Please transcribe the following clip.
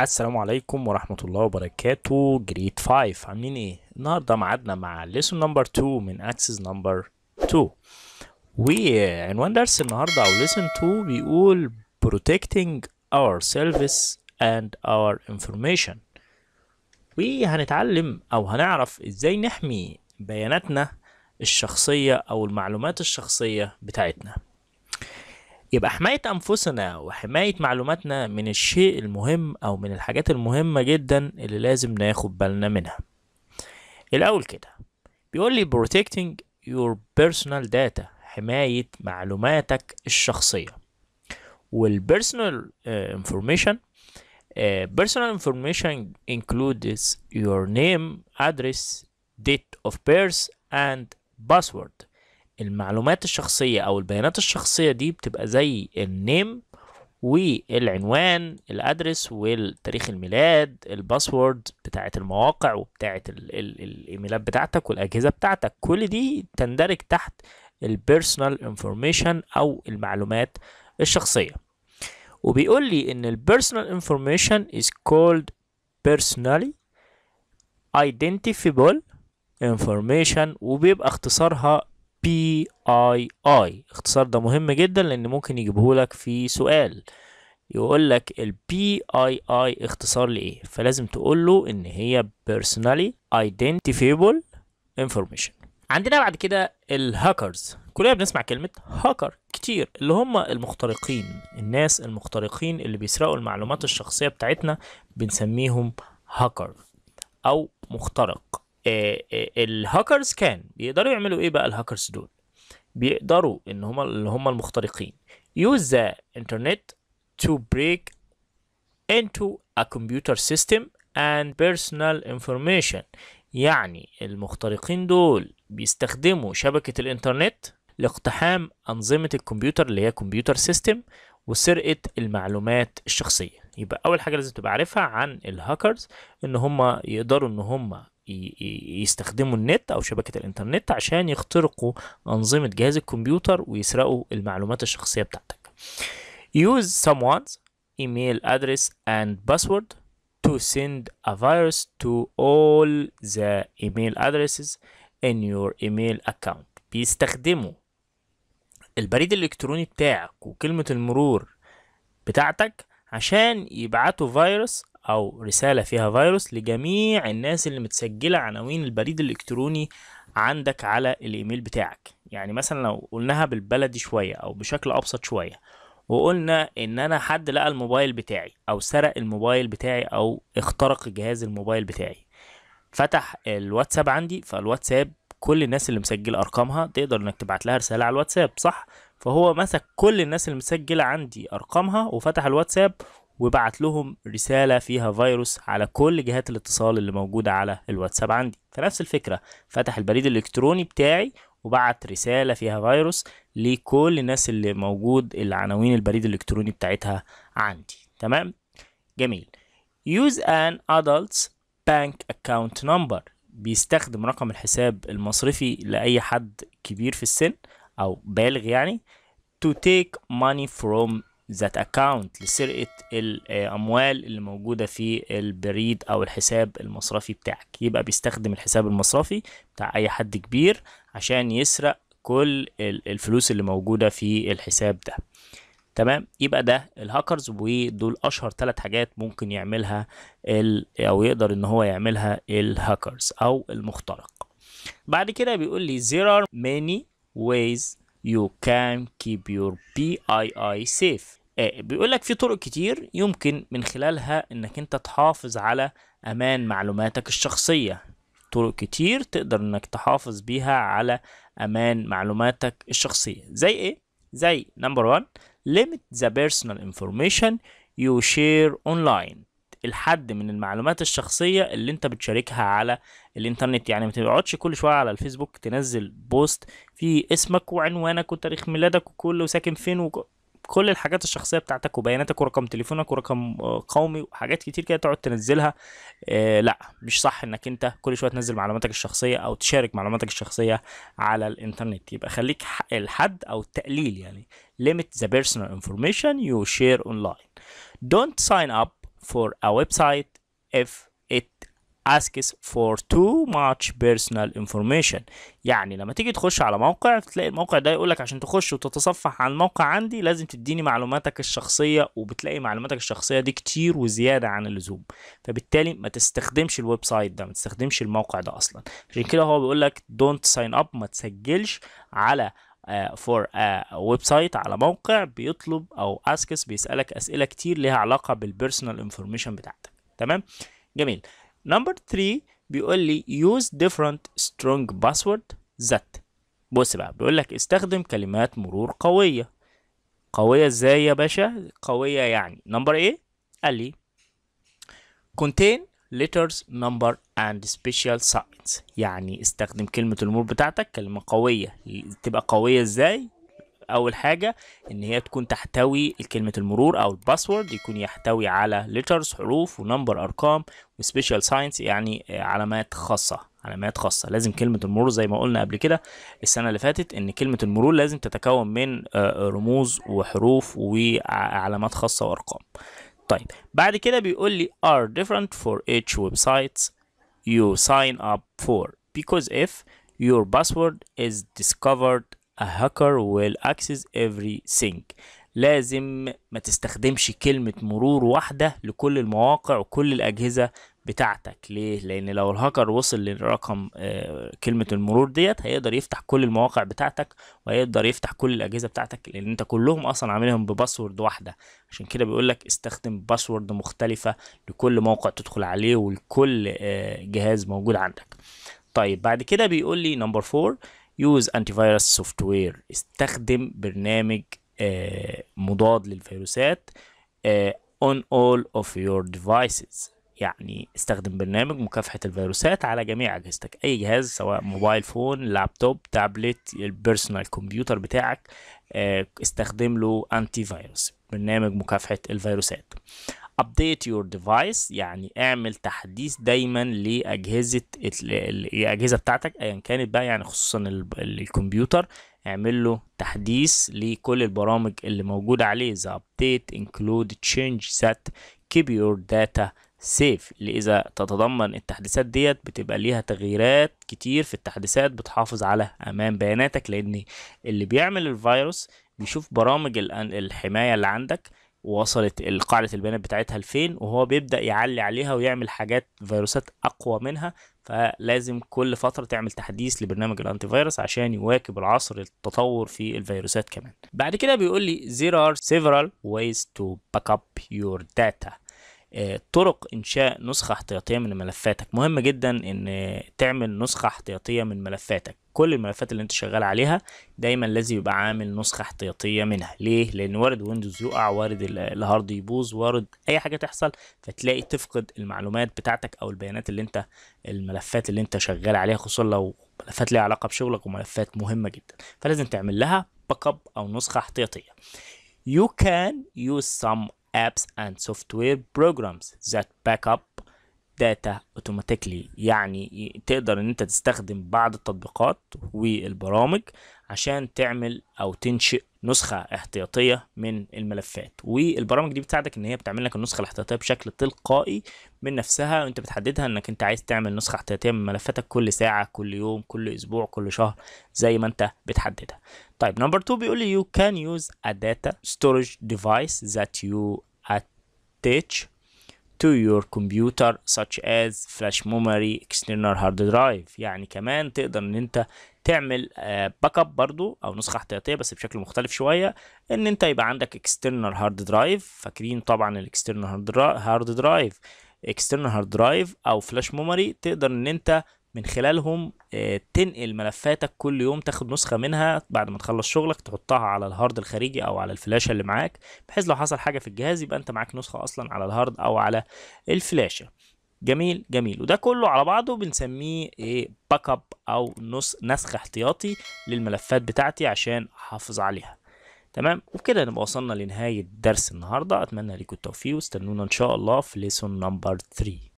السلام عليكم ورحمة الله وبركاته جريد 5 عاملين ايه؟ النهاردة معادنا مع lesson number 2 من access number 2 وعنوان درس النهاردة او lesson 2 بيقول protecting our service and our information وهنتعلم او هنعرف ازاي نحمي بياناتنا الشخصية او المعلومات الشخصية بتاعتنا يبقى حماية أنفسنا وحماية معلوماتنا من الشيء المهم أو من الحاجات المهمة جدا اللي لازم ناخد بالنا منها الأول كده بيقول لي protecting your personal data حماية معلوماتك الشخصية والبيرسونال انفورميشن آه، آه، personal information includes your name address date of birth and password المعلومات الشخصية أو البيانات الشخصية دي بتبقى زي النيم والعنوان الادرس والتاريخ الميلاد الباسورد بتاعة المواقع وبتاعة الايميلات بتاعتك والاجهزة بتاعتك كل دي تندرج تحت البيرسونال انفورميشن او المعلومات الشخصية وبيقول لي ان البيرسونال انفورميشن is called personally identifiable information وبيبقى اختصارها بي اي اي اختصار ده مهم جدا لان ممكن يجيبهولك في سؤال يقول لك البي اي اي اختصار لايه فلازم تقول له ان هي personally identifiable information عندنا بعد كده الهاكرز كلنا بنسمع كلمة هاكر كتير اللي هم المخترقين الناس المخترقين اللي بيسرقوا المعلومات الشخصية بتاعتنا بنسميهم هاكر أو مخترق الهاكرز كان بيقدروا يعملوا ايه بقى الهاكرز دول بيقدروا ان هم اللي هم المخترقين use the internet to break into a computer system and personal information يعني المخترقين دول بيستخدموا شبكة الإنترنت لاقتحام أنظمة الكمبيوتر اللي هي كمبيوتر سيستم وسرقة المعلومات الشخصية يبقى أول حاجة لازم تبقى عارفها عن الهاكرز إن هم يقدروا إن هم يستخدموا النت او شبكه الانترنت عشان يخترقوا انظمه جهاز الكمبيوتر ويسرقوا المعلومات الشخصيه بتاعتك use someone's email address and password to send a virus to all the email addresses in your email account بيستخدموا البريد الالكتروني بتاعك وكلمه المرور بتاعتك عشان يبعتوا فيروس أو رسالة فيها فيروس لجميع الناس اللي متسجلة عناوين البريد الإلكتروني عندك على الإيميل بتاعك يعني مثلا لو قلناها بالبلدي شوية أو بشكل أبسط شوية وقلنا ان انا حد لقى الموبايل بتاعي او سرق الموبايل بتاعي او اخترق جهاز الموبايل بتاعي فتح الواتساب عندي فالواتساب كل الناس اللي مسجله ارقامها تقدر انك تبعت لها رساله على الواتساب صح فهو مسك كل الناس اللي مسجله عندي ارقامها وفتح الواتساب وبعت لهم رسالة فيها فيروس على كل جهات الاتصال اللي موجودة على الواتساب عندي فنفس الفكرة فتح البريد الإلكتروني بتاعي وبعت رسالة فيها فيروس لكل الناس اللي موجود اللي عناوين البريد الإلكتروني بتاعتها عندي تمام جميل use an adult's bank account number بيستخدم رقم الحساب المصرفي لأي حد كبير في السن أو بالغ يعني to take money from ذات اكاونت لسرقه الاموال اللي موجوده في البريد او الحساب المصرفي بتاعك يبقى بيستخدم الحساب المصرفي بتاع اي حد كبير عشان يسرق كل الفلوس اللي موجوده في الحساب ده تمام يبقى ده الهاكرز ودول اشهر ثلاث حاجات ممكن يعملها ال او يقدر ان هو يعملها الهاكرز او المخترق بعد كده بيقول لي there are many ways you can keep your PII safe إيه، بيقول لك في طرق كتير يمكن من خلالها انك انت تحافظ على امان معلوماتك الشخصية طرق كتير تقدر انك تحافظ بيها على امان معلوماتك الشخصية زي ايه؟ زي نمبر 1 limit the personal information you share online الحد من المعلومات الشخصيه اللي انت بتشاركها على الانترنت يعني ما تقعدش كل شويه على الفيسبوك تنزل بوست فيه اسمك وعنوانك وتاريخ ميلادك وكل وساكن فين وكل الحاجات الشخصيه بتاعتك وبياناتك ورقم تليفونك ورقم آه، قومي وحاجات كتير كده تقعد تنزلها آه لا مش صح انك انت كل شويه تنزل معلوماتك الشخصيه او تشارك معلوماتك الشخصيه على الانترنت يبقى خليك الحد او التقليل يعني limit the personal information you share online don't sign up for a website if it asks for too much personal information يعني لما تيجي تخش على موقع تلاقي الموقع ده يقول لك عشان تخش وتتصفح عن الموقع عندي لازم تديني معلوماتك الشخصية وبتلاقي معلوماتك الشخصية دي كتير وزيادة عن اللزوم فبالتالي ما تستخدمش الويب سايت ده ما تستخدمش الموقع ده أصلا عشان كده هو بيقول لك don't sign up ما تسجلش على فور ويب سايت على موقع بيطلب او اسكس بيسالك اسئله كتير ليها علاقه بالبيرسونال انفورميشن بتاعتك تمام جميل نمبر 3 بيقول لي use different strong password ذات بص بقى بيقول لك استخدم كلمات مرور قويه قويه ازاي يا باشا قويه يعني نمبر ايه قال لي contain letters number and special signs يعني استخدم كلمة المرور بتاعتك كلمة قوية تبقى قوية ازاي اول حاجة ان هي تكون تحتوي كلمة المرور او الباسورد يكون يحتوي على letters حروف ونمبر ارقام وسبيشال ساينس يعني علامات خاصة علامات خاصة لازم كلمة المرور زي ما قلنا قبل كده السنة اللي فاتت ان كلمة المرور لازم تتكون من آه، رموز وحروف وعلامات خاصة وارقام طيب بعد كده بيقول لي are different for each websites you sign up for because if your password is discovered a hacker will access everything لازم ما تستخدمش كلمة مرور واحدة لكل المواقع وكل الأجهزة بتاعتك ليه لان لو الهاكر وصل لرقم آه، كلمه المرور ديت هيقدر يفتح كل المواقع بتاعتك وهيقدر يفتح كل الاجهزه بتاعتك لان انت كلهم اصلا عاملهم بباسورد واحده عشان كده بيقول لك استخدم باسورد مختلفه لكل موقع تدخل عليه ولكل آه، جهاز موجود عندك طيب بعد كده بيقول لي نمبر 4 يوز انتي فيروس سوفت وير استخدم برنامج آه، مضاد للفيروسات on all of your devices يعني استخدم برنامج مكافحة الفيروسات على جميع أجهزتك أي جهاز سواء موبايل فون لابتوب تابلت البرسونال كمبيوتر بتاعك آه، استخدم له أنتي فيروس برنامج مكافحة الفيروسات update your device يعني اعمل تحديث دايما لأجهزة الأجهزة بتاعتك أيا كانت بقى يعني خصوصا الكمبيوتر اعمل له تحديث لكل البرامج اللي موجودة عليه the update include change سات keep your data سيف اللي إذا تتضمن التحديثات ديت بتبقى ليها تغييرات كتير في التحديثات بتحافظ على أمان بياناتك لأن اللي بيعمل الفيروس بيشوف برامج الحماية اللي عندك وصلت قاعدة البيانات بتاعتها لفين وهو بيبدأ يعلي عليها ويعمل حاجات فيروسات أقوى منها فلازم كل فترة تعمل تحديث لبرنامج الأنتي فيروس عشان يواكب العصر التطور في الفيروسات كمان بعد كده بيقول لي there are several ways to back up your data آه، طرق انشاء نسخه احتياطيه من ملفاتك مهم جدا ان تعمل نسخه احتياطيه من ملفاتك كل الملفات اللي انت شغال عليها دايما لازم يبقى عامل نسخه احتياطيه منها ليه لان وارد ويندوز يقع وارد الهارد يبوظ وارد اي حاجه تحصل فتلاقي تفقد المعلومات بتاعتك او البيانات اللي انت الملفات اللي انت شغال عليها خصوصا لو ملفات ليها علاقه بشغلك وملفات مهمه جدا فلازم تعمل لها باك اب او نسخه احتياطيه you can use some apps and software programs that back up data automatically يعني تقدر ان انت تستخدم بعض التطبيقات والبرامج عشان تعمل او تنشئ نسخه احتياطيه من الملفات والبرامج دي بتساعدك ان هي بتعمل لك النسخه الاحتياطيه بشكل تلقائي من نفسها وانت بتحددها انك انت عايز تعمل نسخه احتياطيه من ملفاتك كل ساعه كل يوم كل اسبوع كل شهر زي ما انت بتحددها طيب نمبر 2 بيقول لي you can use a data storage device that you attach to your computer such as flash memory external hard drive يعني كمان تقدر ان انت تعمل باك آه، اب برضو او نسخه احتياطيه بس بشكل مختلف شويه ان انت يبقى عندك اكسترنال هارد درايف فاكرين طبعا الاكسترنال هارد درايف اكسترنال هارد درايف او فلاش ميموري تقدر ان انت من خلالهم آه، تنقل ملفاتك كل يوم تاخد نسخة منها بعد ما تخلص شغلك تحطها على الهارد الخارجي أو على الفلاشة اللي معاك بحيث لو حصل حاجة في الجهاز يبقى أنت معاك نسخة أصلا على الهارد أو على الفلاشة جميل جميل وده كله على بعضه بنسميه ايه باك اب او نص نسخ احتياطي للملفات بتاعتي عشان احافظ عليها تمام وبكده نبقى وصلنا لنهايه درس النهارده اتمنى لكم التوفيق واستنونا ان شاء الله في ليسون نمبر 3